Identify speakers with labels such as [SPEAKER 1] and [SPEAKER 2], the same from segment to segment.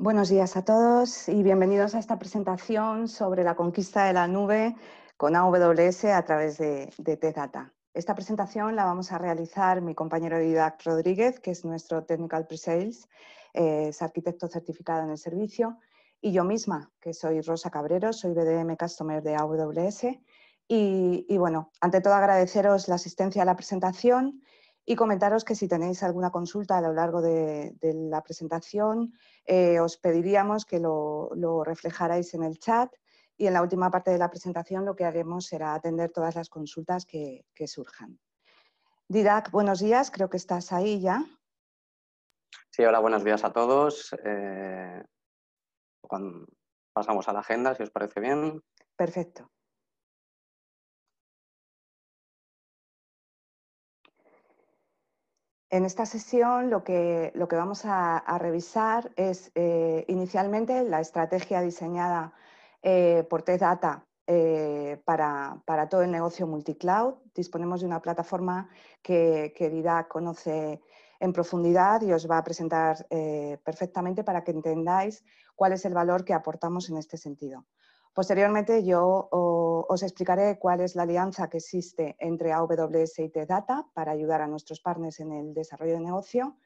[SPEAKER 1] Buenos días a todos y bienvenidos a esta presentación sobre la conquista de la nube con AWS a través de, T-Data. Esta presentación la vamos a realizar mi compañero Didac Rodríguez, que es nuestro Technical Presales, eh, es arquitecto certificado en el servicio, y yo misma, que soy Rosa Cabrero, soy BDM Customer de AWS. Y, y bueno, ante todo agradeceros la asistencia a la presentación y comentaros que si tenéis alguna consulta a lo largo de, la presentación, eh, os pediríamos que lo, reflejarais en el chat y en la última parte de la presentación lo que haremos será atender todas las consultas que, surjan. Didac, buenos días, creo que estás ahí ya.
[SPEAKER 2] Sí, hola, buenos días a todos. Eh, pasamos a la agenda, si os parece bien.
[SPEAKER 1] Perfecto. En esta sesión lo que, vamos a, revisar es eh, inicialmente la estrategia diseñada eh, por t Data eh, para, todo el negocio multicloud. Disponemos de una plataforma que, que conoce en profundidad y os va a presentar perfectamente para que entendáis cuál es el valor que aportamos en este sentido. Posteriormente yo os explicaré cuál es la alianza que existe entre AWS y T-Data para ayudar a nuestros partners en el desarrollo de negocio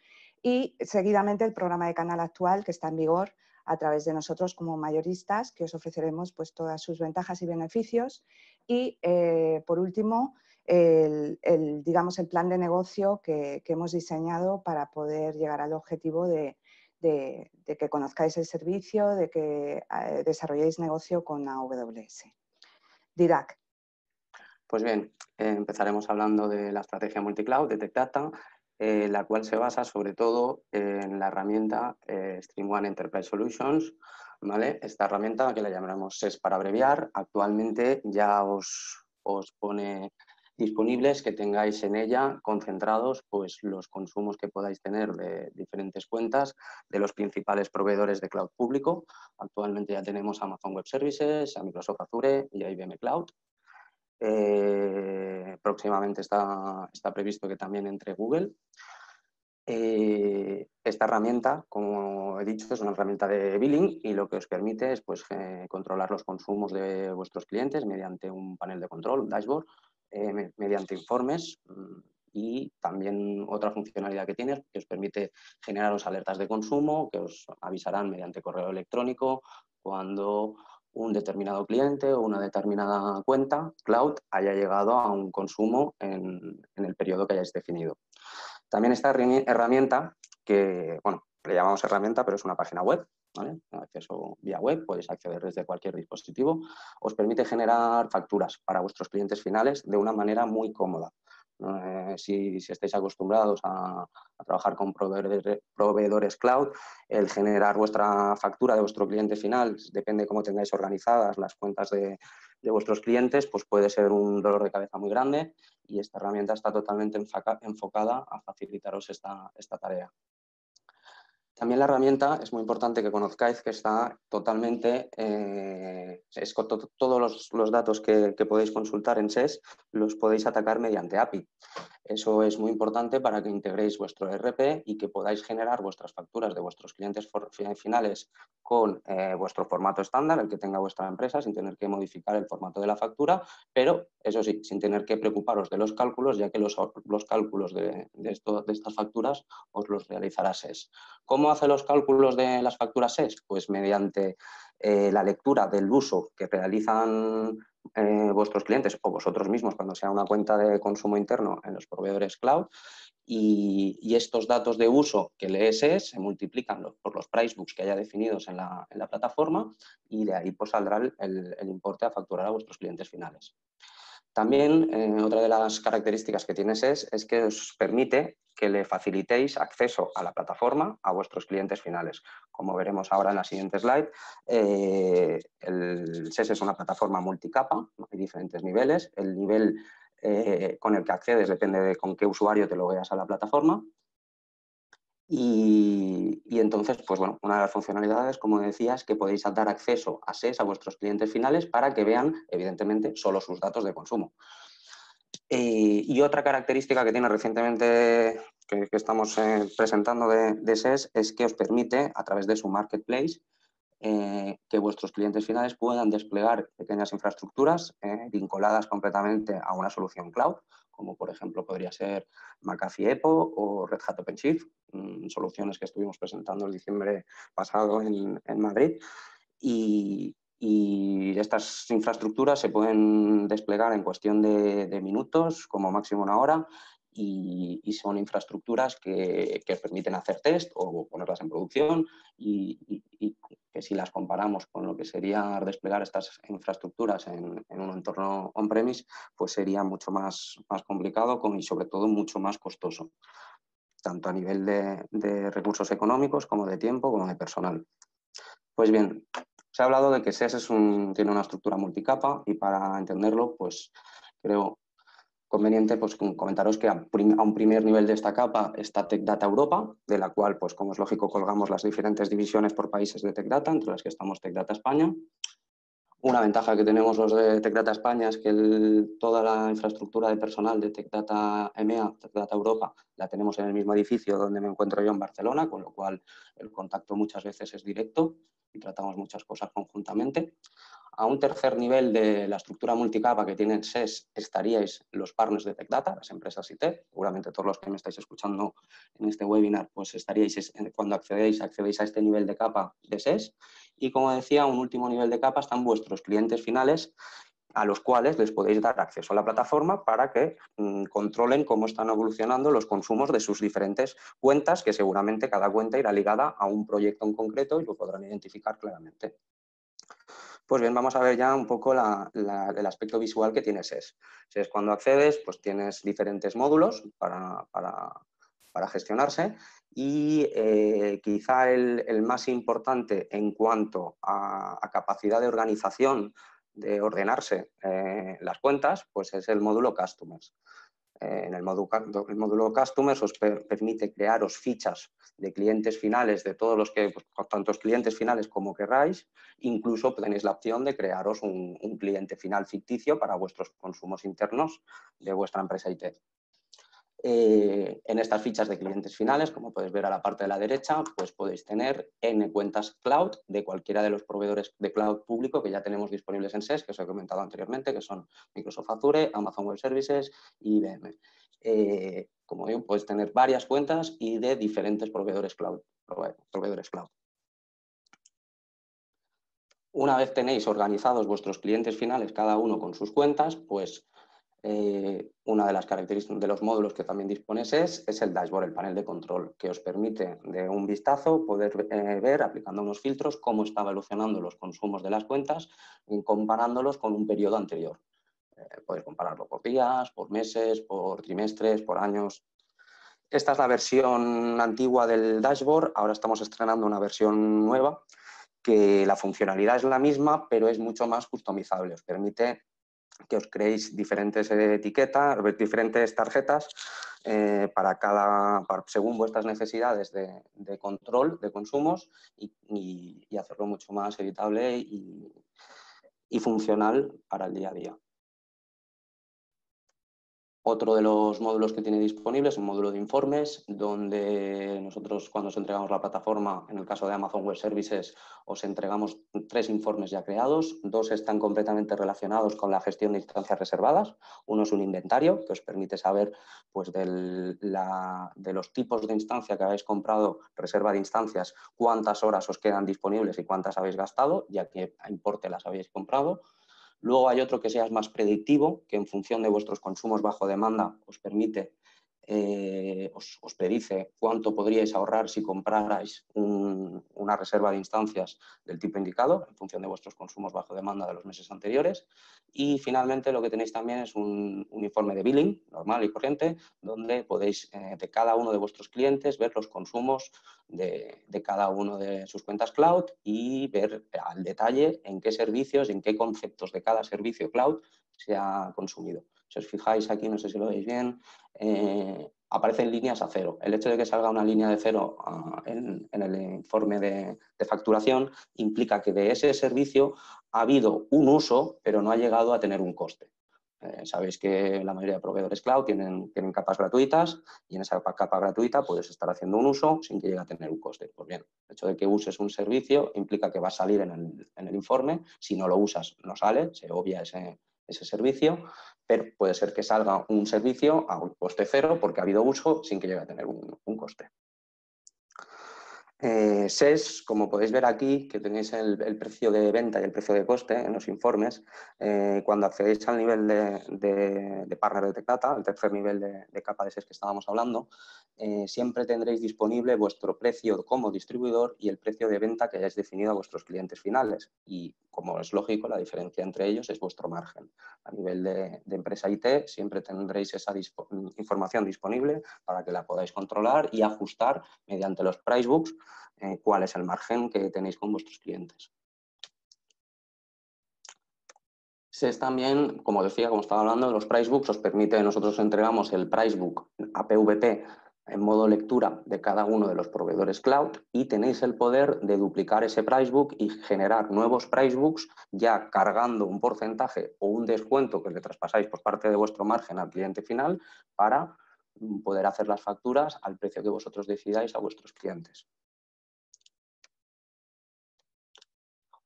[SPEAKER 1] y seguidamente el programa de canal actual que está en vigor a través de nosotros como mayoristas que os ofreceremos pues, todas sus ventajas y beneficios y eh, por último el, digamos, el plan de negocio que hemos diseñado para poder llegar al objetivo de de, que conozcáis el servicio, de que eh, desarrolléis negocio con AWS.
[SPEAKER 2] Didac. Pues bien, empezaremos hablando de la estrategia multicloud de TechData, eh, la cual se basa sobre todo en la herramienta eh, StreamOne Enterprise Solutions. ¿vale? Esta herramienta, que la llamaremos SES para abreviar, actualmente ya os, os pone disponibles que tengáis en ella concentrados pues, los consumos que podáis tener de diferentes cuentas de los principales proveedores de cloud público. Actualmente ya tenemos Amazon Web Services, a Microsoft Azure y a IBM Cloud. Eh, próximamente está, previsto que también entre Google. Eh, esta herramienta, como he dicho, es una herramienta de billing y lo que os permite es pues, eh, controlar los consumos de vuestros clientes mediante un panel de control, un dashboard, eh, mediante informes mm, y también otra funcionalidad que tiene que os permite generaros alertas de consumo que os avisarán mediante correo electrónico cuando un determinado cliente o una determinada cuenta cloud haya llegado a un consumo en, en el periodo que hayáis definido. También esta herramienta, que bueno, le llamamos herramienta, pero es una página web, ¿vale? Acceso vía web, podéis acceder desde cualquier dispositivo. Os permite generar facturas para vuestros clientes finales de una manera muy cómoda. Eh, si, estáis acostumbrados a, trabajar con proveedores, cloud, el generar vuestra factura de vuestro cliente final, depende de cómo tengáis organizadas las cuentas de, vuestros clientes, pues puede ser un dolor de cabeza muy grande y esta herramienta está totalmente enfocada a facilitaros esta tarea. También la herramienta es muy importante que conozcáis que está totalmente, eh, todos los, datos que, podéis consultar en SES e los podéis atacar mediante API. Eso es muy importante para que integréis vuestro e RP y que podáis generar vuestras facturas de vuestros clientes finales con eh, vuestro formato estándar, el que tenga vuestra empresa, sin tener que modificar el formato de la factura, pero eso sí, sin tener que preocuparos de los cálculos, ya que los, los cálculos de, estas facturas os los realizará SES. como hace los cálculos de las facturas SES? Pues mediante eh, la lectura del uso que realizan eh, vuestros clientes o vosotros mismos cuando sea una cuenta de consumo interno en los proveedores cloud y, estos datos de uso que lees SES se multiplican por los price books que haya definidos en la, plataforma y de ahí pues, saldrá el importe a facturar a vuestros clientes finales. También eh, otra de las características que tiene SES es que os permite que le facilitéis acceso a la plataforma a vuestros clientes finales. Como veremos ahora en la siguiente slide, eh, el SES es una plataforma multicapa, hay diferentes niveles. El nivel eh, con el que accedes depende de con qué usuario te logueas a la plataforma. Y, entonces, pues bueno, una de las funcionalidades, como decía, es que podéis dar acceso a SES a vuestros clientes finales para que vean, evidentemente, solo sus datos de consumo. Eh, y otra característica que tiene recientemente, que, estamos eh, presentando de, SES, es que os permite, a través de su marketplace, eh, que vuestros clientes finales puedan desplegar pequeñas infraestructuras eh, vinculadas completamente a una solución cloud, como por ejemplo podría ser McAfee EPO o Red Hat OpenShift, mm, soluciones que estuvimos presentando el diciembre pasado en, Madrid. Y, estas infraestructuras se pueden desplegar en cuestión de minutos, como máximo una hora, y, son infraestructuras que, que, permiten hacer test o ponerlas en producción y, que si las comparamos con lo que sería desplegar estas infraestructuras en, un entorno on-premise, pues sería mucho más, más complicado y sobre todo mucho más costoso tanto a nivel de, de, recursos económicos como de tiempo como de personal. Pues bien, se ha hablado de que SES es un, tiene una estructura multicapa y para entenderlo, pues creo conveniente pues, comentaros que a, un primer nivel de esta capa está TechData Europa, de la cual, pues, como es lógico, colgamos las diferentes divisiones por países de TechData, entre las que estamos TechData España. Una ventaja que tenemos los de TechData España es que toda la infraestructura de personal de TechData EMEA, TechData Europa, la tenemos en el mismo edificio donde me encuentro yo en Barcelona, con lo cual el contacto muchas veces es directo y tratamos muchas cosas conjuntamente. A un tercer nivel de la estructura multicapa que tienen SES e estaríais los partners de TechData, Data, las empresas IT. Seguramente todos los que me estáis escuchando en este webinar, pues estaríais, cuando accedéis, accedéis a este nivel de capa de SES. E y como decía, un último nivel de capa están vuestros clientes finales, a los cuales les podéis dar acceso a la plataforma para que mm, controlen cómo están evolucionando los consumos de sus diferentes cuentas, que seguramente cada cuenta irá ligada a un proyecto en concreto y lo podrán identificar claramente. Pues bien, vamos a ver ya un poco el aspecto visual que tiene SES. SES cuando accedes, pues tienes diferentes módulos para, gestionarse y eh, quizá el, más importante en cuanto a, capacidad de organización, de ordenarse eh, las cuentas, pues es el módulo Customers. Eh, en el módulo, Customers os permite crearos fichas de clientes finales, de todos los que, pues, tantos clientes finales como querráis, incluso tenéis la opción de crearos un cliente final ficticio para vuestros consumos internos de vuestra empresa IT. Eh, en estas fichas de clientes finales, como podéis ver a la parte de la derecha, pues podéis tener N cuentas cloud de cualquiera de los proveedores de cloud público que ya tenemos disponibles en SES, que os he comentado anteriormente, que son Microsoft Azure, Amazon Web Services y IBM. Eh, como veis, podéis tener varias cuentas y de diferentes proveedores cloud. Proveedores cloud. Una vez tenéis organizados vuestros clientes finales, cada uno con sus cuentas, pues eh, una de las características de los módulos que también dispones es, el dashboard, el panel de control, que os permite de un vistazo poder eh, ver, aplicando unos filtros, cómo está evolucionando los consumos de las cuentas comparándolos con un periodo anterior. Eh, compararlo por días, por meses, por trimestres, por años. Esta es la versión antigua del dashboard, ahora estamos estrenando una versión nueva que la funcionalidad es la misma, pero es mucho más customizable. Os permite que os creéis diferentes eh, etiquetas, eh, diferentes tarjetas eh, para cada, según vuestras necesidades de, control de consumos y, hacerlo mucho más evitable y funcional para el día a día. Otro de los módulos que tiene disponible es un módulo de informes, donde nosotros cuando os entregamos la plataforma, en el caso de Amazon Web Services, os entregamos tres informes ya creados. Dos están completamente relacionados con la gestión de instancias reservadas. Uno es un inventario, que os permite saber pues, de los tipos de instancia que habéis comprado, reserva de instancias, cuántas horas os quedan disponibles y cuántas habéis gastado, ya que importe las habéis comprado. Luego hay otro que sea más predictivo, que en función de vuestros consumos bajo demanda os permite eh, os, os, predice cuánto podríais ahorrar si comprarais una reserva de instancias del tipo indicado en función de vuestros consumos bajo demanda de los meses anteriores. Y finalmente lo que tenéis también es un, informe de billing normal y corriente donde podéis eh, de cada uno de vuestros clientes ver los consumos de, de cada uno de sus cuentas cloud y ver al detalle en qué servicios, y en qué conceptos de cada servicio cloud se ha consumido. Si os fijáis aquí, no sé si lo veis bien, eh, aparecen líneas a cero. El hecho de que salga una línea de cero ah, en, el informe de, facturación implica que de ese servicio ha habido un uso, pero no ha llegado a tener un coste. Eh, sabéis que la mayoría de proveedores cloud tienen, capas gratuitas y en esa capa gratuita puedes estar haciendo un uso sin que llegue a tener un coste. Pues bien, el hecho de que uses un servicio implica que va a salir en el informe. Si no lo usas, no sale, se obvia ese, ese servicio, pero puede ser que salga un servicio a un coste cero porque ha habido uso sin que llegue a tener un, un coste. Eh, SES, como podéis ver aquí, que tenéis el, precio de venta y el precio de coste en los informes, eh, cuando accedéis al nivel de, de, de partner de el tercer nivel de, capa de SES que estábamos hablando, eh, siempre tendréis disponible vuestro precio como distribuidor y el precio de venta que hayáis definido a vuestros clientes finales. Y como es lógico, la diferencia entre ellos es vuestro margen. A nivel de, empresa IT, siempre tendréis esa mm, información disponible para que la podáis controlar y ajustar mediante los price books cuál es el margen que tenéis con vuestros clientes. SES también, como decía, como estaba hablando, los pricebooks os permite, nosotros entregamos el pricebook a PVP en modo lectura de cada uno de los proveedores cloud y tenéis el poder de duplicar ese pricebook y generar nuevos pricebooks ya cargando un porcentaje o un descuento que le traspasáis por parte de vuestro margen al cliente final para poder hacer las facturas al precio que vosotros decidáis a vuestros clientes.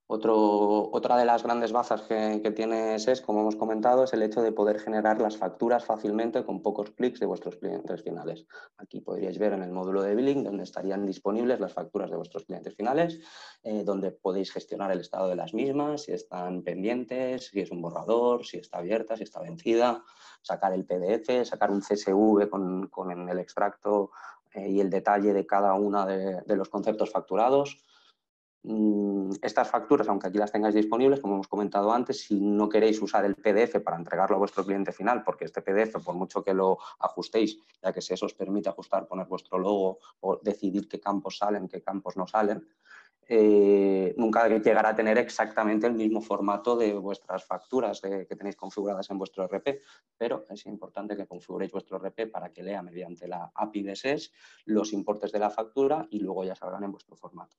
[SPEAKER 2] otra de las grandes bazas que, tienes tiene como hemos comentado, es el hecho de poder generar las facturas fácilmente con pocos clics de vuestros clientes finales. Aquí podríais ver en el módulo de billing donde estarían disponibles las facturas de vuestros clientes finales, eh, donde podéis gestionar el estado de las mismas, si están pendientes, si es un borrador, si está abierta, si está vencida, sacar el PDF, sacar un CSV con, el extracto eh, y el detalle de cada uno de los conceptos facturados Mm, estas facturas, aunque aquí las tengáis disponibles, como hemos comentado antes, si no queréis usar el PDF para entregarlo a vuestro cliente final, porque este PDF, por mucho que lo ajustéis, ya que si eso os permite ajustar, poner vuestro logo o decidir qué campos salen, qué campos no salen, eh, nunca llegará a tener exactamente el mismo formato de vuestras facturas que tenéis configuradas en vuestro RP, pero es importante que configuréis vuestro RP para que lea mediante la API de SES e los importes de la factura y luego ya salgan en vuestro formato.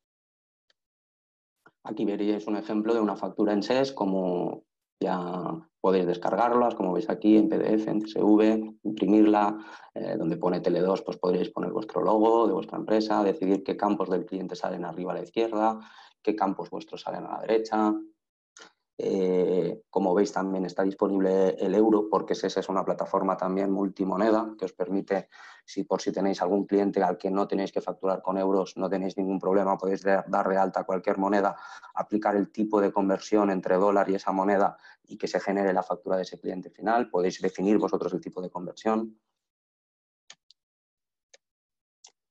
[SPEAKER 2] Aquí veréis un ejemplo de una factura en SES, como ya podéis descargarlas, como veis aquí, en PDF, en CSV, imprimirla, eh, donde pone Tele2, pues podréis poner vuestro logo de vuestra empresa, decidir qué campos del cliente salen arriba a la izquierda, qué campos vuestros salen a la derecha, eh, como veis, también está disponible el euro, porque SES es una plataforma también multimoneda que os permite, si por si tenéis algún cliente al que no tenéis que facturar con euros, no tenéis ningún problema, podéis darle alta a cualquier moneda, aplicar el tipo de conversión entre dólar y esa moneda y que se genere la factura de ese cliente final. Podéis definir vosotros el tipo de conversión.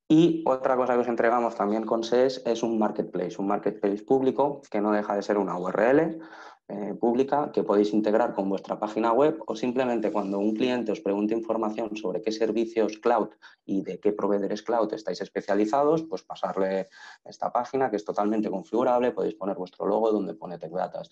[SPEAKER 2] Y otra cosa que os entregamos también con SES es un marketplace, un marketplace público que no deja de ser una URL eh, pública que podéis integrar con vuestra página web o simplemente cuando un cliente os pregunte información sobre qué servicios cloud y de qué proveedores cloud estáis especializados, pues pasarle esta página que es totalmente configurable, podéis poner vuestro logo donde pone TechData,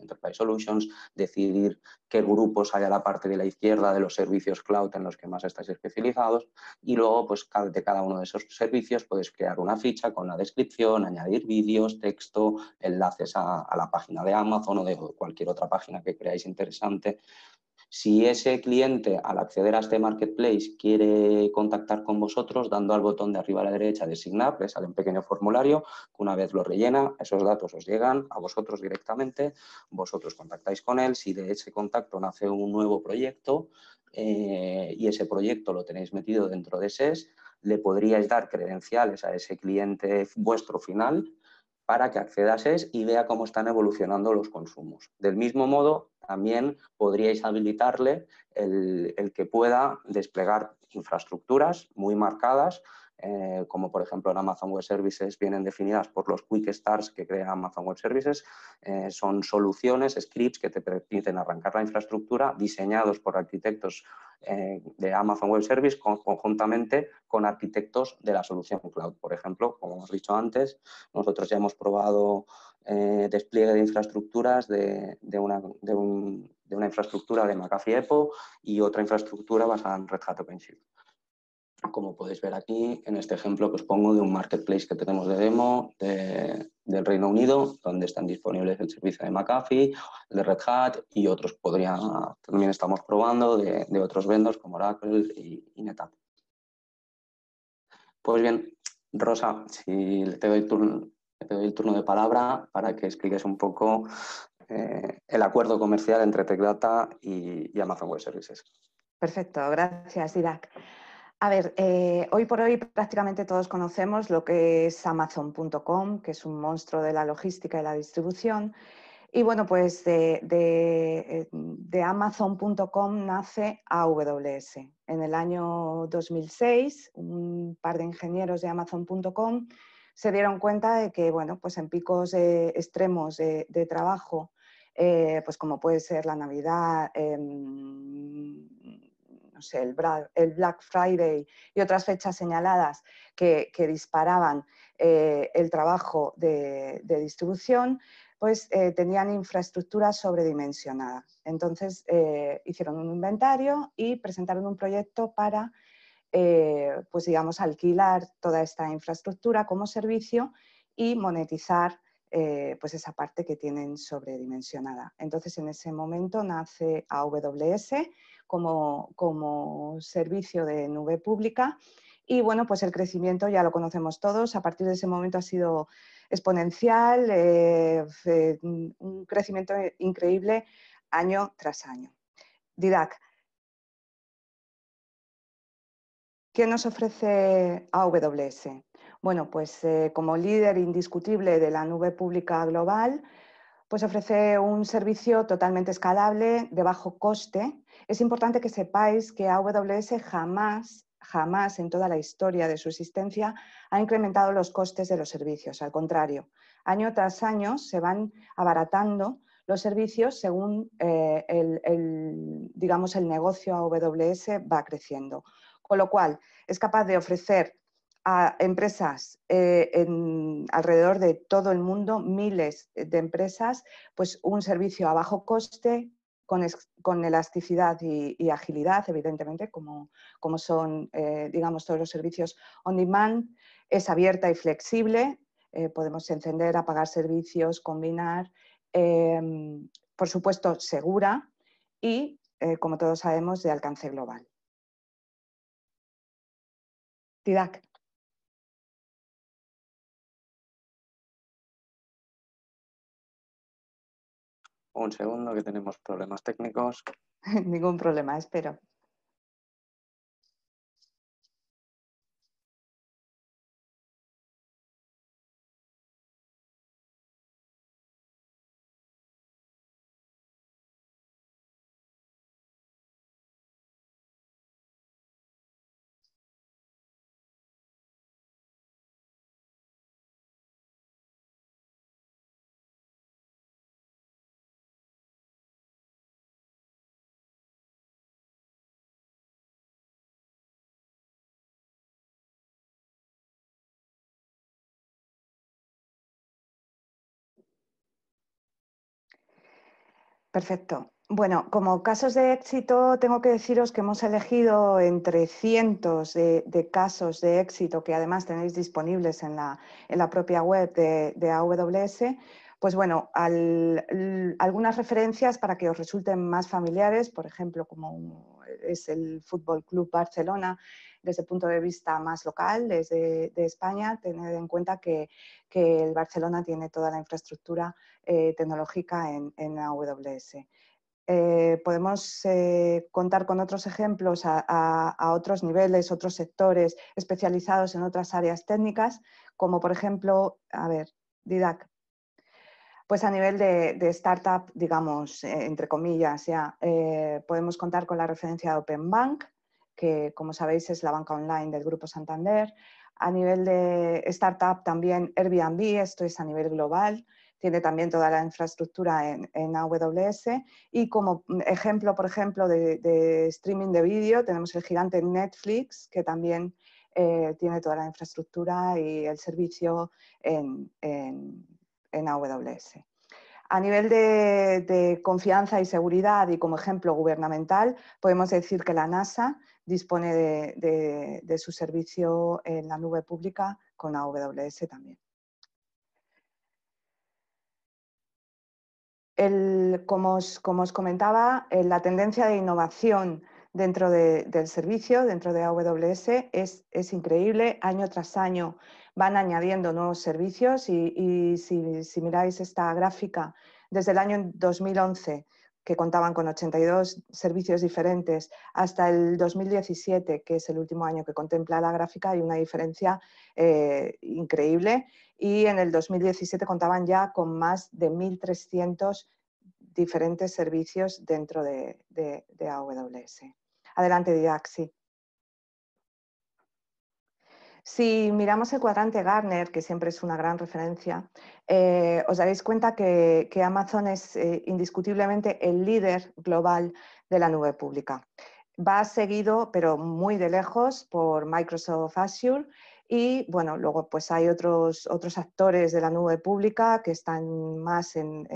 [SPEAKER 2] Enterprise Solutions, decidir qué grupos hay a la parte de la izquierda de los servicios cloud en los que más estáis especializados y luego pues de cada uno de esos servicios podéis crear una ficha con la descripción, añadir vídeos, texto, enlaces a, a la página de Amazon o de cualquier otra página que creáis interesante. Si ese cliente al acceder a este marketplace quiere contactar con vosotros, dando al botón de arriba a la derecha de up le sale un pequeño formulario que una vez lo rellena, esos datos os llegan a vosotros directamente, vosotros contactáis con él, si de ese contacto nace un nuevo proyecto eh, y ese proyecto lo tenéis metido dentro de SES, le podríais dar credenciales a ese cliente vuestro final para que accedases y vea cómo están evolucionando los consumos. Del mismo modo, también podríais habilitarle el que pueda desplegar infraestructuras muy marcadas eh, como por ejemplo en Amazon Web Services, vienen definidas por los Quick Stars que crea Amazon Web Services. Eh, son soluciones, scripts que te permiten arrancar la infraestructura diseñados por arquitectos eh, de Amazon Web Service conjuntamente con arquitectos de la solución cloud. Por ejemplo, como hemos dicho antes, nosotros ya hemos probado despliegue de infraestructuras de, de, una, de, una, infraestructura de McAfee Epo y otra infraestructura basada en Red Hat OpenShift como podéis ver aquí, en este ejemplo que os pongo de un marketplace que tenemos de demo del Reino Unido, donde están disponibles el servicio de McAfee, de Red Hat y otros podría, también estamos probando de, otros vendos como Oracle y, NetApp. Pues bien, Rosa, si te doy, el turno de palabra para que expliques un poco eh, el acuerdo comercial entre TechData y, y Amazon Web Services.
[SPEAKER 1] Perfecto, gracias, Irak. A ver, eh, hoy por hoy prácticamente todos conocemos lo que es Amazon.com, que es un monstruo de la logística y la distribución. Y bueno, pues de, eh, Amazon.com nace AWS. En el año 2006, un par de ingenieros de Amazon.com se dieron cuenta de que, bueno, pues en picos eh, extremos de, trabajo, pues como puede ser la Navidad, em, el, Black Friday y otras fechas señaladas que, disparaban eh, el trabajo de, distribución, pues eh, tenían infraestructura sobredimensionada. Entonces eh, hicieron un inventario y presentaron un proyecto para, pues digamos, alquilar toda esta infraestructura como servicio y monetizar pues esa parte que tienen sobredimensionada. Entonces en ese momento nace AWS como, servicio de nube pública. Y bueno, pues el crecimiento ya lo conocemos todos. A partir de ese momento ha sido exponencial, eh, un crecimiento increíble año tras año. Didac, ¿qué nos ofrece AWS? Bueno, pues eh, como líder indiscutible de la nube pública global, pues ofrece un servicio totalmente escalable, de bajo coste. Es importante que sepáis que AWS jamás, jamás en toda la historia de su existencia ha incrementado los costes de los servicios. Al contrario, año tras año se van abaratando los servicios según eh, digamos, el negocio AWS va creciendo. Con lo cual, es capaz de ofrecer a empresas eh, en alrededor de todo el mundo, miles de empresas, pues un servicio a bajo coste, con, elasticidad y, agilidad, evidentemente, como, son eh, digamos, todos los servicios on demand, es abierta y flexible, eh, podemos encender, apagar servicios, combinar, em, por supuesto, segura y, como todos sabemos, de alcance global. Tidac
[SPEAKER 2] Un segundo que tenemos problemas técnicos.
[SPEAKER 1] Ningún problema, espero. Perfecto. Bueno, como casos de éxito, tengo que deciros que hemos elegido entre cientos de, casos de éxito que además tenéis disponibles en la, propia web de, AWS. Pues bueno, algunas referencias para que os resulten más familiares, por ejemplo, como es el Fútbol Club Barcelona, desde el punto de vista más local, desde España, tener en cuenta que, el Barcelona tiene toda la infraestructura eh, tecnológica en, la AWS. Eh, podemos eh, contar con otros ejemplos a, otros niveles, otros sectores especializados en otras áreas técnicas, como por ejemplo, a ver, Didac. Pues a nivel de, startup, digamos, entre comillas, ya podemos contar con la referencia de Open Bank, que como sabéis es la banca online del Grupo Santander. A nivel de startup también Airbnb, esto es a nivel global, tiene también toda la infraestructura en, en AWS. Y como ejemplo, por ejemplo, de, streaming de vídeo, tenemos el gigante Netflix, que también eh, tiene toda la infraestructura y el servicio en, en, AWS. A nivel de, confianza y seguridad y como ejemplo gubernamental, podemos decir que la NASA dispone de, su servicio en la nube pública con AWS también. como, os, comentaba, eh, la tendencia de innovación dentro del servicio, dentro de AWS, es, increíble. Año tras año van añadiendo nuevos servicios y, si, miráis esta gráfica, desde el año 2011 que contaban con 82 servicios diferentes, hasta el 2017, que es el último año que contempla la gráfica, hay una diferencia eh, increíble. Y en el 2017 contaban ya con más de 1.300 diferentes servicios dentro de, de AWS. Adelante, Didaxi. Si miramos el cuadrante Gartner, que siempre es una gran referencia, eh, os daréis cuenta que, Amazon es eh, indiscutiblemente el líder global de la nube pública. Va seguido, pero muy de lejos, por Microsoft Azure y bueno, luego pues hay otros, otros actores de la nube pública que están más en,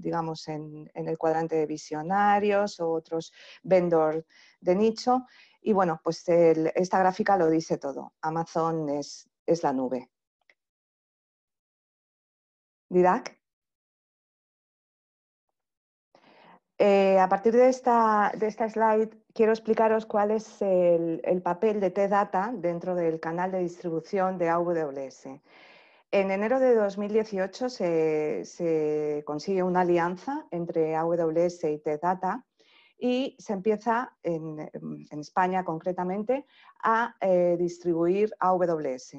[SPEAKER 1] digamos, en, en, el cuadrante de visionarios o otros vendors de nicho. Y bueno, pues esta gráfica lo dice todo. Amazon es, la nube. Didac. Eh, a partir de esta, slide quiero explicaros cuál es el, papel de T-Data dentro del canal de distribución de AWS. En enero de 2018 se, se consigue una alianza entre AWS y T-Data y se empieza en, España concretamente a eh, distribuir AWS.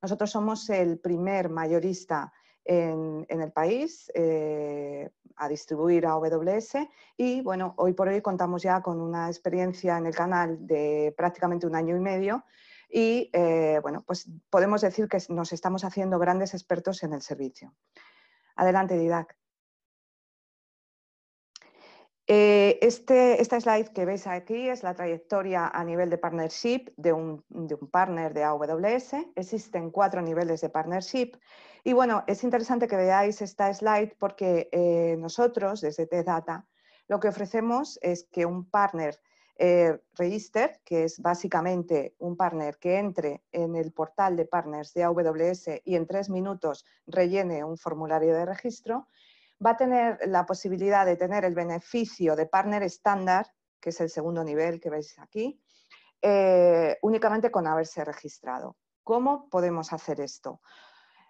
[SPEAKER 1] Nosotros somos el primer mayorista en, el país eh, a distribuir AWS y bueno, hoy por hoy contamos ya con una experiencia en el canal de prácticamente un año y medio y eh, bueno, pues podemos decir que nos estamos haciendo grandes expertos en el servicio. Adelante, Didac. Eh, este, esta slide que veis aquí es la trayectoria a nivel de partnership de un, de un, partner de AWS. Existen cuatro niveles de partnership. Y bueno, es interesante que veáis esta slide porque eh, nosotros desde TData lo que ofrecemos es que un partner eh, register, que es básicamente un partner que entre en el portal de partners de AWS y en tres minutos rellene un formulario de registro, va a tener la posibilidad de tener el beneficio de partner estándar, que es el segundo nivel que veis aquí, eh, únicamente con haberse registrado. ¿Cómo podemos hacer esto?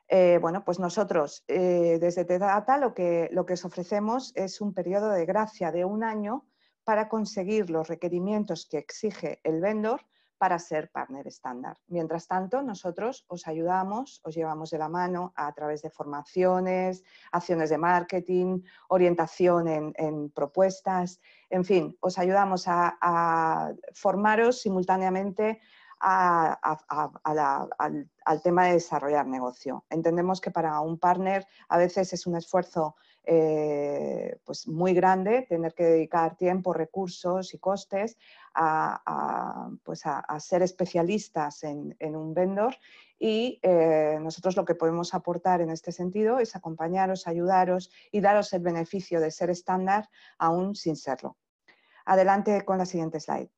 [SPEAKER 1] Eh, bueno, pues nosotros eh, desde TEDATA lo lo que os ofrecemos es un periodo de gracia de un año para conseguir los requerimientos que exige el vendor para ser partner estándar. Mientras tanto, nosotros os ayudamos, os llevamos de la mano a través de formaciones, acciones de marketing, orientación en, propuestas, en fin, os ayudamos a, formaros simultáneamente al, al tema de desarrollar negocio. Entendemos que para un partner a veces es un esfuerzo eh, pues muy grande, tener que dedicar tiempo, recursos y costes a, pues a, ser especialistas en, un vendor y eh, nosotros lo que podemos aportar en este sentido es acompañaros, ayudaros y daros el beneficio de ser estándar aún sin serlo. Adelante con la siguiente slide.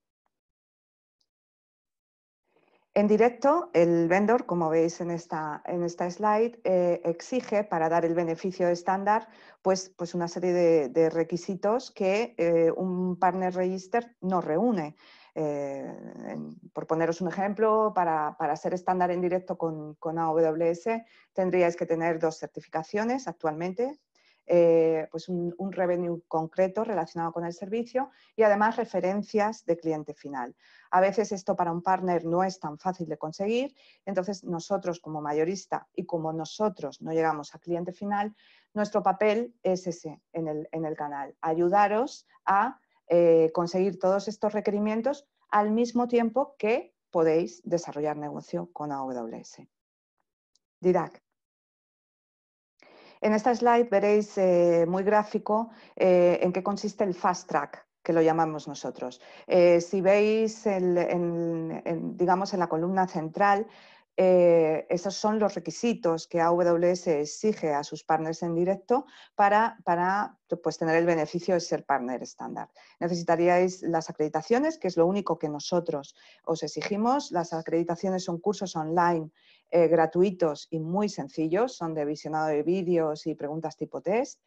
[SPEAKER 1] En directo, el vendor, como veis en esta, en esta slide, eh, exige para dar el beneficio estándar pues, pues una serie de, requisitos que eh, un partner register no reúne. Eh, por poneros un ejemplo, para, ser estándar en directo con, con AWS tendríais que tener dos certificaciones actualmente, eh, pues un, revenue concreto relacionado con el servicio y además referencias de cliente final. A veces esto para un partner no es tan fácil de conseguir, entonces nosotros como mayorista y como nosotros no llegamos a cliente final, nuestro papel es ese en el, canal, ayudaros a eh, conseguir todos estos requerimientos al mismo tiempo que podéis desarrollar negocio con AWS. Didac. En esta slide veréis eh, muy gráfico eh, en qué consiste el fast track que lo llamamos nosotros. Eh, si veis digamos en la columna central, eh, esos son los requisitos que AWS exige a sus partners en directo para, pues, tener el beneficio de ser partner estándar. Necesitaríais las acreditaciones, que es lo único que nosotros os exigimos. Las acreditaciones son cursos online eh, gratuitos y muy sencillos, son de visionado de vídeos y preguntas tipo test.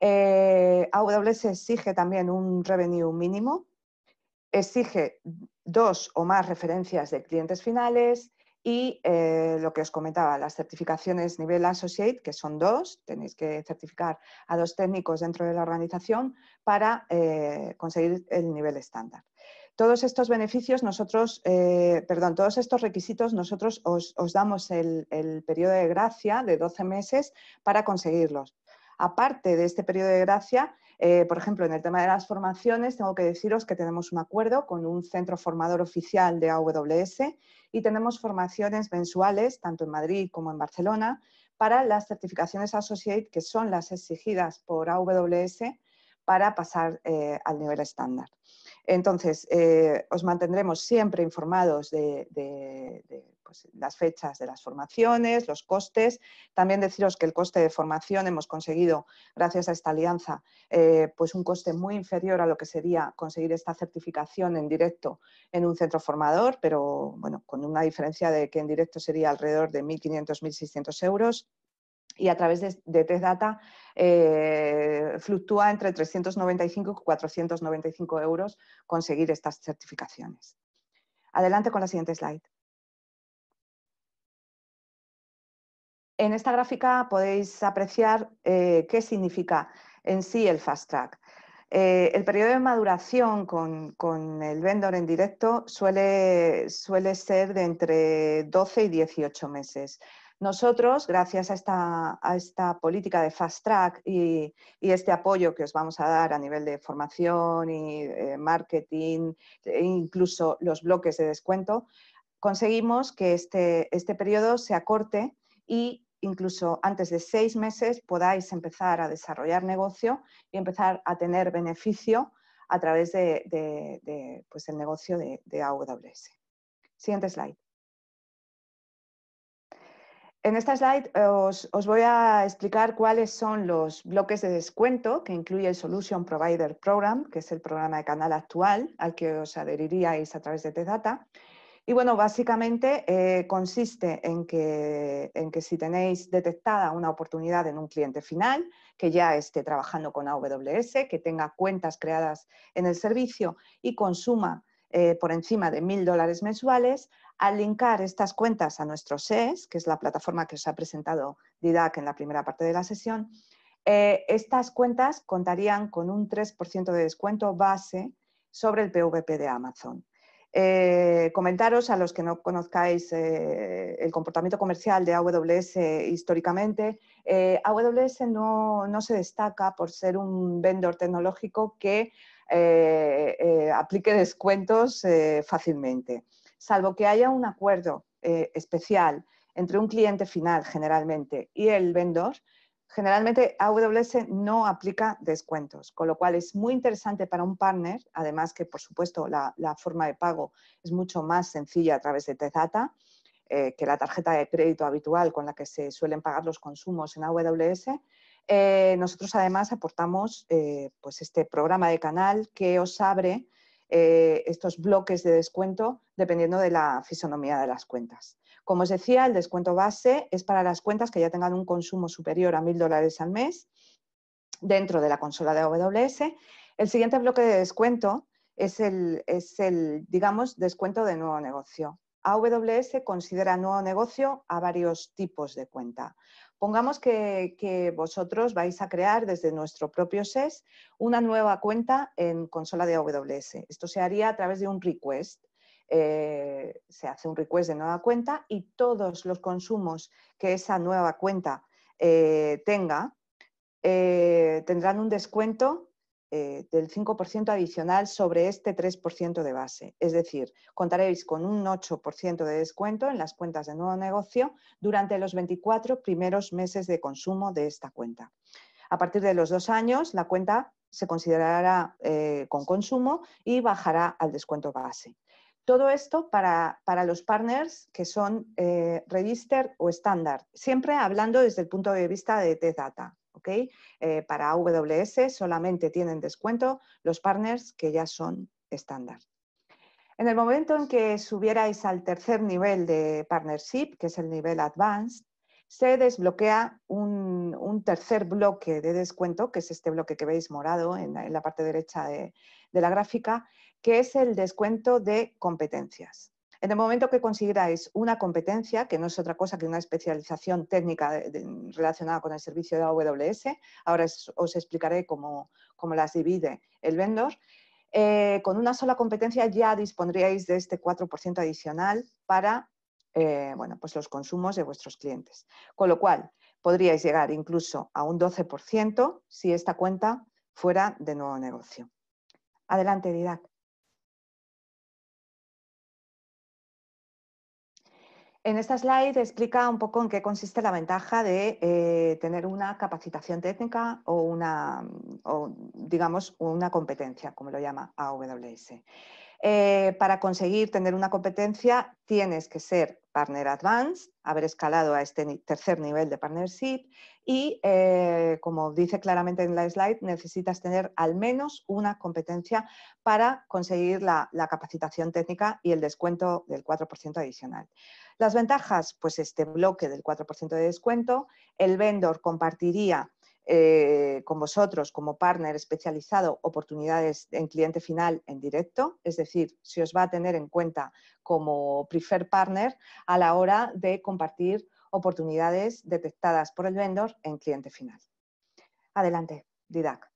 [SPEAKER 1] Eh, AWS exige también un revenue mínimo, exige dos o más referencias de clientes finales, y eh, lo que os comentaba, las certificaciones nivel associate, que son dos, tenéis que certificar a dos técnicos dentro de la organización para eh, conseguir el nivel estándar. Todos estos beneficios nosotros, eh, perdón, todos estos requisitos nosotros os, damos el, periodo de gracia de 12 meses para conseguirlos. Aparte de este periodo de gracia, por ejemplo, en el tema de las formaciones, tengo que deciros que tenemos un acuerdo con un centro formador oficial de AWS y tenemos formaciones mensuales, tanto en Madrid como en Barcelona, para las certificaciones Associate, que son las exigidas por AWS para pasar eh, al nivel estándar. Entonces, eh, os mantendremos siempre informados de pues, las fechas de las formaciones, los costes. También deciros que el coste de formación hemos conseguido, gracias a esta alianza, eh, pues un coste muy inferior a lo que sería conseguir esta certificación en directo en un centro formador, pero bueno, con una diferencia de que en directo sería alrededor de 1.500, 1.600 euros y a través de, de data eh, fluctúa entre 395 y 495 euros conseguir estas certificaciones. Adelante con la siguiente slide. en esta gráfica podéis apreciar eh, qué significa en sí el fast track. Eh, el periodo de maduración con, el vendor en directo suele, suele ser de entre 12 y 18 meses. Nosotros, gracias a esta, a esta política de fast track y, este apoyo que os vamos a dar a nivel de formación y eh, marketing, e incluso los bloques de descuento, conseguimos que este, este periodo se acorte y incluso antes de seis meses podáis empezar a desarrollar negocio y empezar a tener beneficio a través de, pues del negocio de, AWS. Siguiente slide. En esta slide eh, os, voy a explicar cuáles son los bloques de descuento que incluye el Solution Provider Program, que es el programa de canal actual al que os adheriríais a través de T-Data. Y bueno, básicamente eh, consiste en que, si tenéis detectada una oportunidad en un cliente final, que ya esté trabajando con AWS, que tenga cuentas creadas en el servicio y consuma eh, por encima de mil dólares mensuales, al linkar estas cuentas a nuestro SES, e que es la plataforma que os ha presentado Didac en la primera parte de la sesión, eh, estas cuentas contarían con un 3% de descuento base sobre el PVP de Amazon. Eh, comentaros a los que no conozcáis eh, el comportamiento comercial de AWS históricamente. Eh, AWS no, no, se destaca por ser un vendor tecnológico que aplique descuentos fácilmente, salvo que haya un acuerdo especial entre un cliente final generalmente y el vendor, Generalmente AWS no aplica descuentos, con lo cual es muy interesante para un partner, además que por supuesto la, forma de pago es mucho más sencilla a través de Tezata eh, que la tarjeta de crédito habitual con la que se suelen pagar los consumos en AWS. Eh, nosotros además aportamos eh, pues este programa de canal que os abre estos bloques de descuento dependiendo de la fisonomía de las cuentas. Como os decía, el descuento base es para las cuentas que ya tengan un consumo superior a 1.000 dólares al mes dentro de la consola de AWS. El siguiente bloque de descuento es el, es el, digamos, descuento de nuevo negocio. AWS considera nuevo negocio a varios tipos de cuenta. Pongamos que, que, vosotros vais a crear desde nuestro propio SES una nueva cuenta en consola de AWS. Esto se haría a través de un request. Eh, se hace un request de nueva cuenta y todos los consumos que esa nueva cuenta eh, tenga eh, tendrán un descuento del 5% adicional sobre este 3% de base. Es decir, contaréis con un 8% de descuento en las cuentas de nuevo negocio durante los 24 primeros meses de consumo de esta cuenta. A partir de los dos años, la cuenta se considerará con consumo y bajará al descuento base. Todo esto para, los partners que son eh, register o estándar, siempre hablando desde el punto de vista de t Data. ¿okay? Eh, para AWS solamente tienen descuento los partners que ya son estándar. En el momento en que subierais al tercer nivel de partnership, que es el nivel advanced, se desbloquea un, tercer bloque de descuento, que es este bloque que veis morado en, la parte derecha de, de, la gráfica, que es el descuento de competencias. En el momento que consiguierais una competencia, que no es otra cosa que una especialización técnica relacionada con el servicio de AWS, ahora os explicaré cómo, las divide el vendor, eh, con una sola competencia ya dispondríais de este 4% adicional para eh, bueno, pues los consumos de vuestros clientes. Con lo cual, podríais llegar incluso a un 12% si esta cuenta fuera de nuevo negocio. Adelante, Didac. En esta slide explica un poco en qué consiste la ventaja de eh, tener una capacitación técnica o una, digamos, una competencia, como lo llama AWS. Eh, para conseguir tener una competencia tienes que ser Partner Advanced, haber escalado a este tercer nivel de partnership y, eh, como dice claramente en la slide, necesitas tener al menos una competencia para conseguir la, la capacitación técnica y el descuento del 4% adicional. Las ventajas, pues este bloque del 4% de descuento, el vendor compartiría eh, con vosotros como partner especializado oportunidades en cliente final en directo, es decir, si os va a tener en cuenta como preferred partner a la hora de compartir oportunidades detectadas por el vendor en cliente final. Adelante, Didac.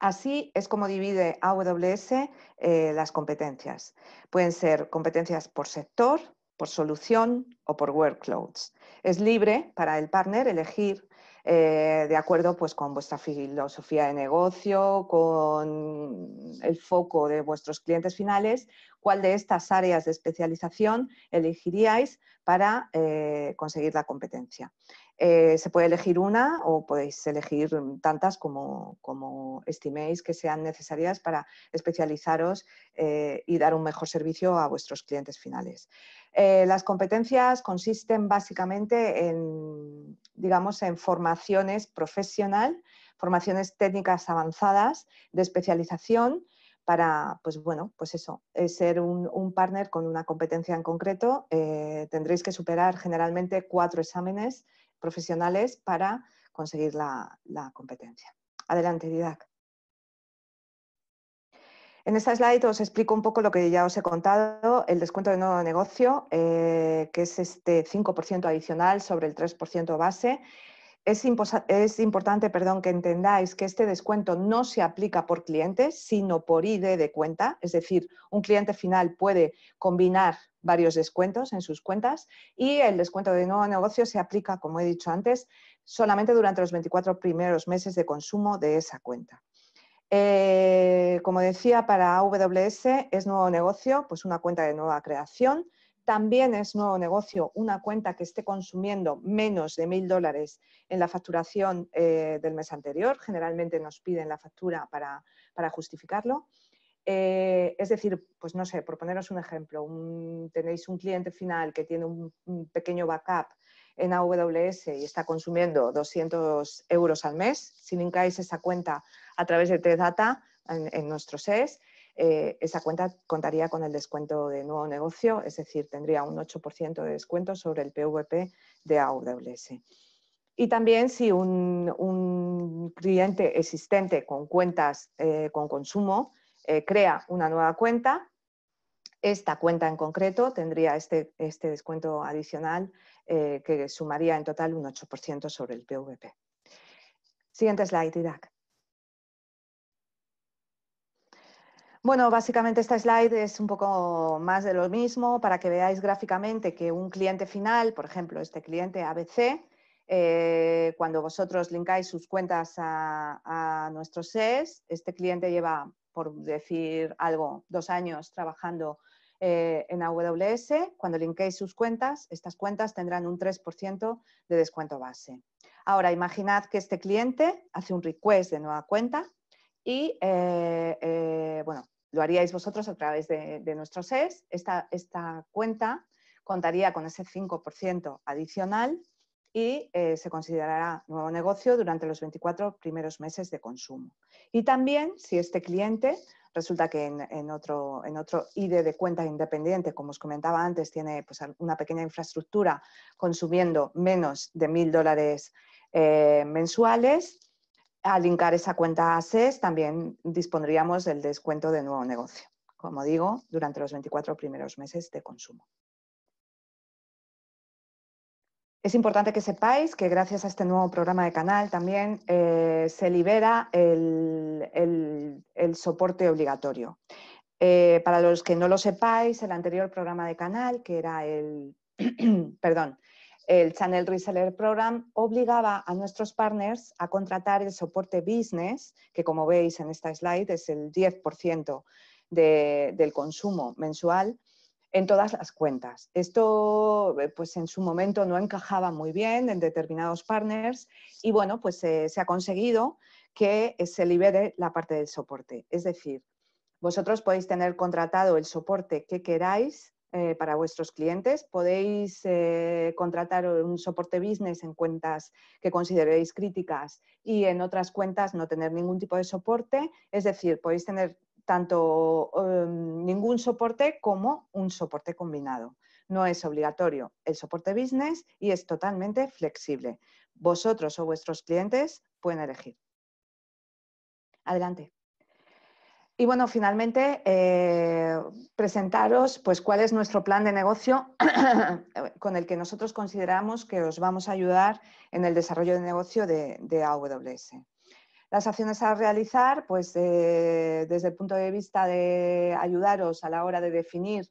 [SPEAKER 1] Así es como divide AWS eh, las competencias. Pueden ser competencias por sector, por solución o por workloads. Es libre para el partner elegir eh, de acuerdo pues, con vuestra filosofía de negocio, con el foco de vuestros clientes finales, cuál de estas áreas de especialización elegiríais para eh, conseguir la competencia. Eh, se puede elegir una o podéis elegir tantas como, estiméis que sean necesarias para especializaros eh, y dar un mejor servicio a vuestros clientes finales. Eh, las competencias consisten básicamente en, digamos, en formaciones profesional, formaciones técnicas avanzadas de especialización, para, pues bueno, pues eso, ser un, partner con una competencia en concreto, tendréis que superar generalmente cuatro exámenes profesionales para conseguir la, competencia. Adelante, Didac. En esta slide os explico un poco lo que ya os he contado, el descuento de nuevo negocio, eh, que es este 5% adicional sobre el 3% base es, importante perdón, que entendáis que este descuento no se aplica por clientes, sino por ID de cuenta. Es decir, un cliente final puede combinar varios descuentos en sus cuentas y el descuento de nuevo negocio se aplica, como he dicho antes, solamente durante los 24 primeros meses de consumo de esa cuenta. Eh, como decía, para AWS es nuevo negocio, pues una cuenta de nueva creación también es nuevo negocio una cuenta que esté consumiendo menos de mil dólares en la facturación eh, del mes anterior. Generalmente nos piden la factura para, para justificarlo. Eh, es decir, pues no sé, por poneros un ejemplo, tenéis un cliente final que tiene un, pequeño backup en AWS y está consumiendo 200 euros al mes. Si linkáis esa cuenta a través de TEData en, en nuestro SES, e eh, esa cuenta contaría con el descuento de nuevo negocio, es decir, tendría un 8% de descuento sobre el PVP de AWS. Y también si un, cliente existente con cuentas eh, con consumo eh, crea una nueva cuenta, esta cuenta en concreto tendría este, este descuento adicional que sumaría en total un 8% sobre el PVP. Siguiente slide, Didac. Bueno, básicamente esta slide es un poco más de lo mismo para que veáis gráficamente que un cliente final, por ejemplo, este cliente ABC, eh, cuando vosotros linkáis sus cuentas a, nuestro nuestros SES, este cliente lleva, por decir algo, dos años trabajando eh, en AWS, cuando linkéis sus cuentas, estas cuentas tendrán un 3% de descuento base. Ahora, imaginad que este cliente hace un request de nueva cuenta y, eh, bueno, lo haríais vosotros a través de, nuestro SES. E esta, cuenta contaría con ese 5% adicional y eh, se considerará nuevo negocio durante los 24 primeros meses de consumo. Y también, si este cliente resulta que en, otro, en otro ID de cuenta independiente, como os comentaba antes, tiene pues, una pequeña infraestructura consumiendo menos de mil dólares eh, mensuales, al linkar esa cuenta a SES, también dispondríamos del descuento de nuevo negocio, como digo, durante los 24 primeros meses de consumo. Es importante que sepáis que gracias a este nuevo programa de canal también eh, se libera el, soporte obligatorio. Eh, para los que no lo sepáis, el anterior programa de canal, que era el, perdón, el Channel Reseller Program obligaba a nuestros partners a contratar el soporte business, que como veis en esta slide es el 10% del consumo mensual, en todas las cuentas. Esto eh, pues en su momento no encajaba muy bien en determinados partners y bueno, pues se ha conseguido que se libere la parte del soporte. Es decir, vosotros podéis tener contratado el soporte que queráis eh, para vuestros clientes. Podéis eh, contratar un soporte business en cuentas que consideréis críticas y en otras cuentas no tener ningún tipo de soporte. Es decir, podéis tener tanto em, ningún soporte como un soporte combinado. No es obligatorio el soporte business y es totalmente flexible. Vosotros o vuestros clientes pueden elegir. Adelante. Y bueno, finalmente, eh, presentaros pues, cuál es nuestro plan de negocio con el que nosotros consideramos que os vamos a ayudar en el desarrollo de negocio de, AWS. Las acciones a realizar, pues eh, desde el punto de vista de ayudaros a la hora de definir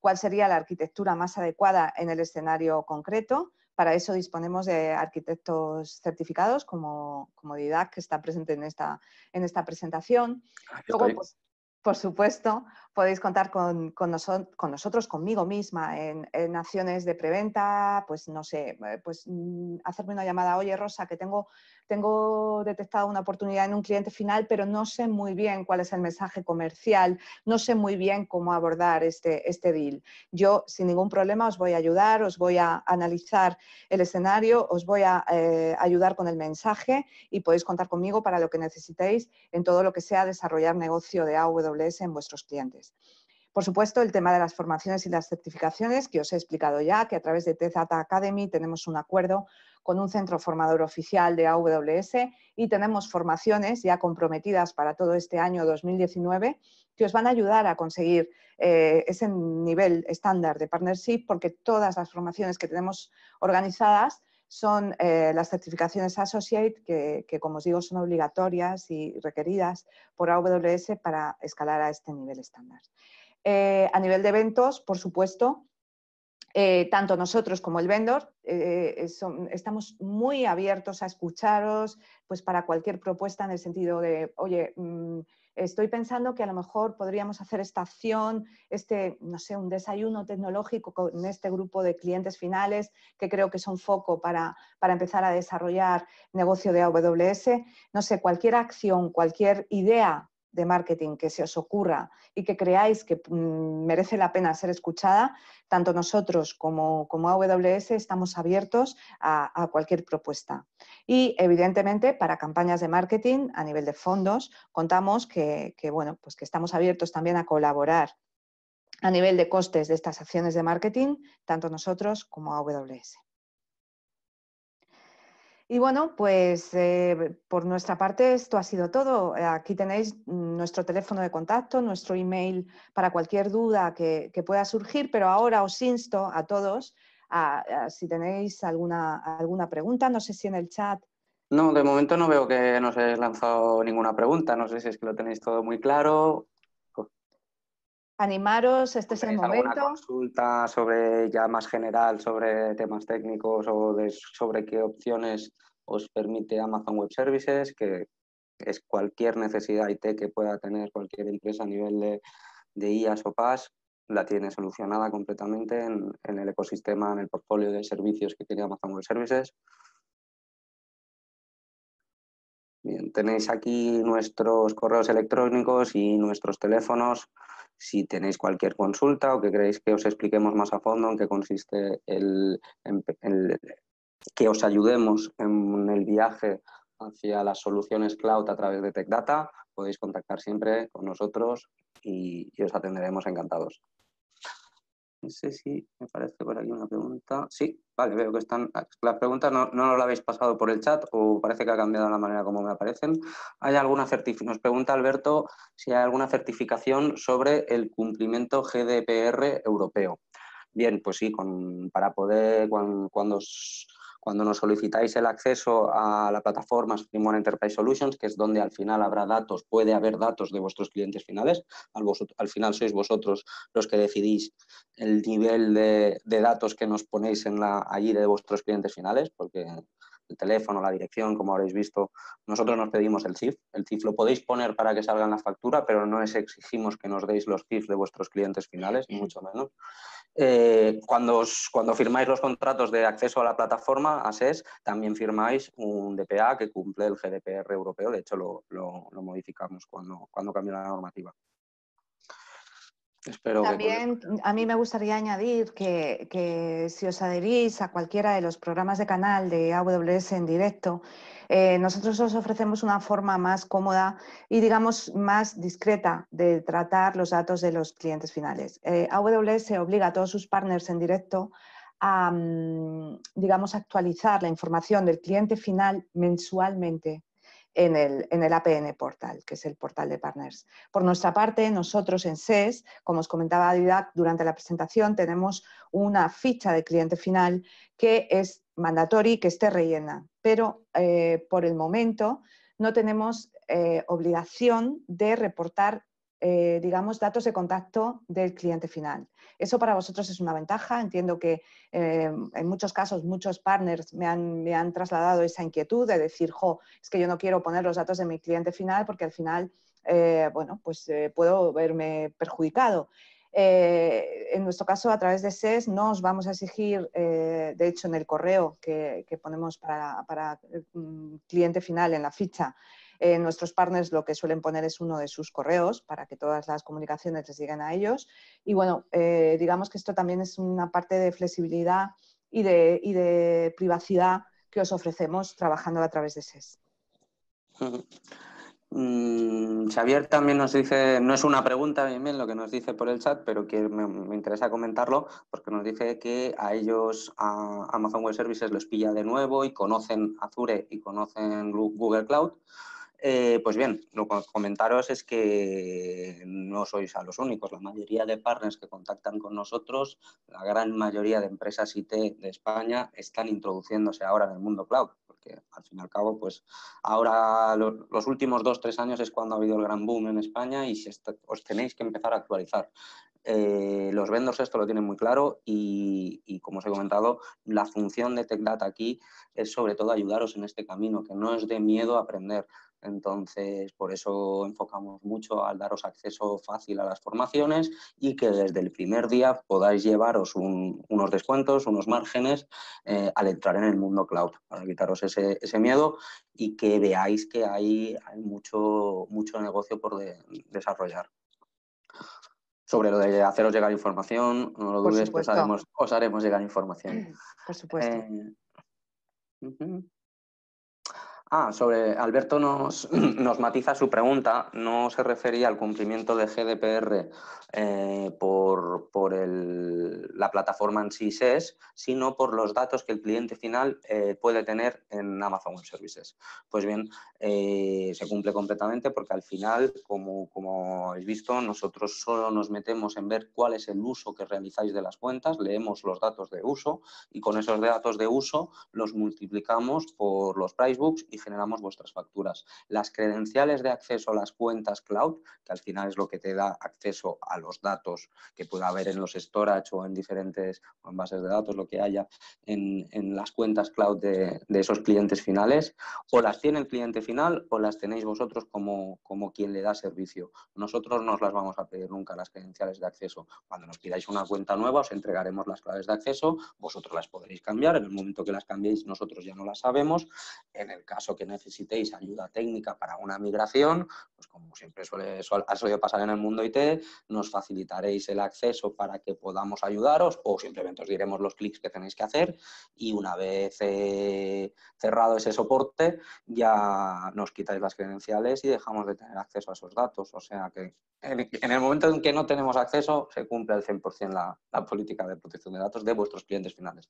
[SPEAKER 1] cuál sería la arquitectura más adecuada en el escenario concreto, para eso disponemos de arquitectos certificados como, como DIDAC, que está presente en esta, en esta presentación.
[SPEAKER 2] Ah, pues,
[SPEAKER 1] por supuesto, podéis contar con, con, nosotros, conmigo misma, en, acciones de preventa, pues no sé, eh, pues mm, hacerme una llamada, oye Rosa, que tengo, tengo detectado una oportunidad en un cliente final, pero no sé muy bien cuál es el mensaje comercial, no sé muy bien cómo abordar este, este deal. Yo sin ningún problema os voy a ayudar, os voy a analizar el escenario, os voy a eh, ayudar con el mensaje y podéis contar conmigo para lo que necesitéis en todo lo que sea desarrollar negocio de AWS en vuestros clientes. Por supuesto, el tema de las formaciones y las certificaciones, que os he explicado ya, que a través de TZATA Academy tenemos un acuerdo con un centro formador oficial de AWS y tenemos formaciones ya comprometidas para todo este año 2019 que os van a ayudar a conseguir eh, ese nivel estándar de partnership porque todas las formaciones que tenemos organizadas son eh, las certificaciones Associate, que, como os digo son obligatorias y requeridas por AWS para escalar a este nivel estándar. Eh, a nivel de eventos, por supuesto, eh, tanto nosotros como el vendor estamos muy abiertos a escucharos pues para cualquier propuesta en el sentido de, oye, mm, estoy pensando que a lo mejor podríamos hacer esta acción, este, no sé, un desayuno tecnológico con este grupo de clientes finales, que creo que son foco para, para empezar a desarrollar negocio de AWS. No sé, cualquier acción, cualquier idea de marketing que se os ocurra y que creáis que mm, merece la pena ser escuchada, tanto nosotros como, AWS estamos abiertos a, cualquier propuesta. Y evidentemente para campañas de marketing a nivel de fondos contamos que, bueno, pues que estamos abiertos también a colaborar a nivel de costes de estas acciones de marketing, tanto nosotros como AWS. Y bueno, pues eh, por nuestra parte esto ha sido todo. Aquí tenéis nuestro teléfono de contacto, nuestro email para cualquier duda que, pueda surgir, pero ahora os insto a todos, si tenéis alguna, alguna pregunta, no sé si en el chat.
[SPEAKER 2] No, de momento no veo que nos hayáis lanzado ninguna pregunta, no sé si es que lo tenéis todo muy claro
[SPEAKER 1] animaros, este es el momento.
[SPEAKER 2] consulta sobre ya más general, sobre temas técnicos o sobre qué opciones os permite Amazon Web Services, que es cualquier necesidad IT que pueda tener cualquier empresa a nivel de, de IAS o PAS, la tiene solucionada completamente en, en, el ecosistema, en el portfolio de servicios que tiene Amazon Web Services. Bien, tenéis aquí nuestros correos electrónicos y nuestros teléfonos si tenéis cualquier consulta o que queréis que os expliquemos más a fondo en qué consiste el, que os ayudemos en el viaje hacia las soluciones cloud a través de TechData, podéis contactar siempre con nosotros y os atenderemos encantados. No sé si me parece por aquí una pregunta. Sí, vale, veo que están. Las preguntas no, no las habéis pasado por el chat o parece que ha cambiado la manera como me aparecen. ¿Hay alguna Nos pregunta Alberto si hay alguna certificación sobre el cumplimiento GDPR europeo. Bien, pues sí, con, para poder, cuando, cuando nos solicitáis el acceso a la plataforma Springboard Enterprise Solutions, que es donde al final habrá datos, puede haber datos de vuestros clientes finales, al, final sois vosotros los que decidís el nivel de, datos que nos ponéis en la, allí de vuestros clientes finales, porque el teléfono, la dirección, como habréis visto, nosotros nos pedimos el CIF. El CIF lo podéis poner para que salga en la factura, pero no les exigimos que nos deis los CIF de vuestros clientes finales, ni mucho menos. Eh, cuando, cuando firmáis los contratos de acceso a la plataforma, ASES, e también firmáis un DPA que cumple el GDPR europeo. De hecho, lo, modificamos cuando, cuando cambió la normativa. También
[SPEAKER 1] mm, a mí me gustaría añadir que, si os adherís a cualquiera de los programas de canal de AWS en directo, eh, nosotros os ofrecemos una forma más cómoda y digamos más discreta de tratar los datos de los clientes finales. Eh, AWS obliga a todos sus partners en directo a, mm, digamos, actualizar la información del cliente final mensualmente en el, en APN portal, que es el portal de partners. Por nuestra parte, nosotros en SES, como os comentaba Didac durante la presentación, tenemos una ficha de cliente final que es mandatoria y que esté rellena, pero eh, por el momento no tenemos eh, obligación de reportar eh, digamos, datos de contacto del cliente final. Eso para vosotros es una ventaja. Entiendo que eh, en muchos casos muchos partners me han, trasladado esa inquietud de decir, jo, es que yo no quiero poner los datos de mi cliente final porque al final, eh, bueno, pues puedo verme perjudicado. en nuestro caso, a través de SES, no os vamos a exigir, de hecho, en el correo que, ponemos para, para mm, cliente final, en la ficha, eh, nuestros partners lo que suelen poner es uno de sus correos para que todas las comunicaciones les lleguen a ellos. Y bueno, eh, digamos que esto también es una parte de flexibilidad y de, privacidad que os ofrecemos trabajando a través de SES.
[SPEAKER 2] Mm, Xavier también nos dice, no es una pregunta bien, bien lo que nos dice por el chat, pero que me, me interesa comentarlo porque nos dice que a ellos, a Amazon Web Services, los pilla de nuevo y conocen Azure y conocen Google Cloud, eh, pues bien, lo que comentaros es que no sois a los únicos. La mayoría de partners que contactan con nosotros, la gran mayoría de empresas IT de España están introduciéndose ahora en el mundo cloud, porque al fin y al cabo, pues ahora los últimos dos, tres años es cuando ha habido el gran boom en España y si os tenéis que empezar a actualizar. Eh, los vendors esto lo tienen muy claro y, como os he comentado, la función de TechData aquí es sobre todo ayudaros en este camino, que no es de miedo a aprender. Entonces, por eso enfocamos mucho al daros acceso fácil a las formaciones y que desde el primer día podáis llevaros unos descuentos, unos márgenes eh, al entrar en el mundo cloud, para quitaros ese, miedo y que veáis que hay, mucho, mucho negocio por desarrollar sobre lo de haceros llegar información, no lo dudes, pues os haremos, llegar información. Por supuesto. Eh, Ah, sobre Alberto nos, nos, matiza su pregunta, no se refería al cumplimiento de GDPR eh, por, la plataforma en sí e sino por los datos que el cliente final eh, puede tener en Amazon Web Services. Pues bien, eh, se cumple completamente porque al final, como, como habéis visto, nosotros solo nos metemos en ver cuál es el uso que realizáis de las cuentas, leemos los datos de uso y con esos datos de uso los multiplicamos por los price books generamos vuestras facturas. Las credenciales de acceso a las cuentas cloud, que al final es lo que te da acceso a los datos que pueda haber en los storage o en diferentes en bases de datos, lo que haya, en, las cuentas cloud de, esos clientes finales, o las tiene el cliente final o las tenéis vosotros como, como quien le da servicio. Nosotros no os las vamos a pedir nunca las credenciales de acceso. Cuando nos pidáis una cuenta nueva os entregaremos las claves de acceso, vosotros las podréis cambiar, en el momento que las cambiéis nosotros ya no las sabemos. En el caso que necesitéis ayuda técnica para una migración, pues como siempre suele, ha solido pasar en el mundo IT, nos facilitaréis el acceso para que podamos ayudaros o simplemente os diremos los clics que tenéis que hacer y una vez eh, cerrado ese soporte ya nos quitáis las credenciales y dejamos de tener acceso a esos datos. O sea que en el momento en que no tenemos acceso se cumple al 100% la política de protección de datos de vuestros clientes finales.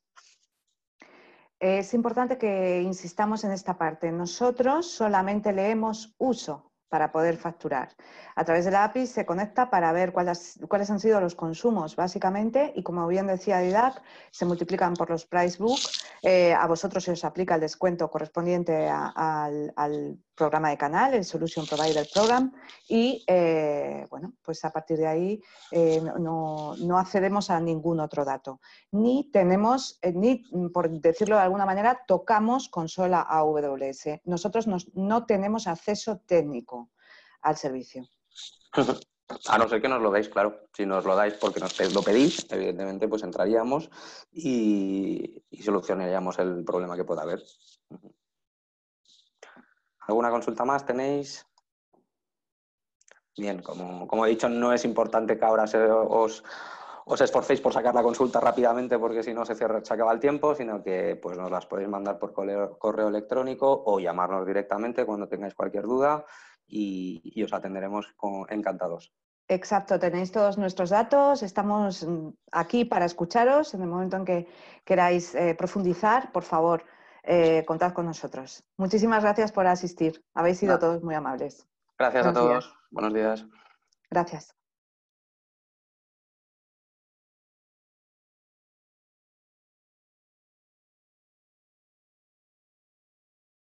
[SPEAKER 1] Es importante que insistamos en esta parte. Nosotros solamente leemos uso, para poder facturar. A través de la API se conecta para ver cuáles, cuáles han sido los consumos, básicamente, y como bien decía Didac, se multiplican por los price book. Eh, a vosotros se os aplica el descuento correspondiente al, programa de canal, el Solution Provider Program, y eh, bueno, pues a partir de ahí eh, no, no, accedemos a ningún otro dato. Ni tenemos, ni por decirlo de alguna manera, tocamos consola AWS. Nosotros no tenemos acceso técnico al servicio.
[SPEAKER 2] A no ser que nos lo deis, claro. Si nos lo dais porque nos lo pedís, evidentemente, pues entraríamos y, solucionaríamos el problema que pueda haber. ¿Alguna consulta más tenéis? Bien, como, he dicho, no es importante que ahora os, esforcéis por sacar la consulta rápidamente porque si no se, cierra, se acaba el tiempo, sino que pues, nos las podéis mandar por correo electrónico o llamarnos directamente cuando tengáis cualquier duda y, os atenderemos con, encantados. Exacto,
[SPEAKER 1] tenéis todos nuestros datos, estamos mm, aquí para escucharos. En el momento en que queráis eh, profundizar, por favor, eh, contad con nosotros. Muchísimas gracias por asistir. Habéis sido todos muy amables.
[SPEAKER 2] Gracias a todos. Buenos días.
[SPEAKER 1] Gracias.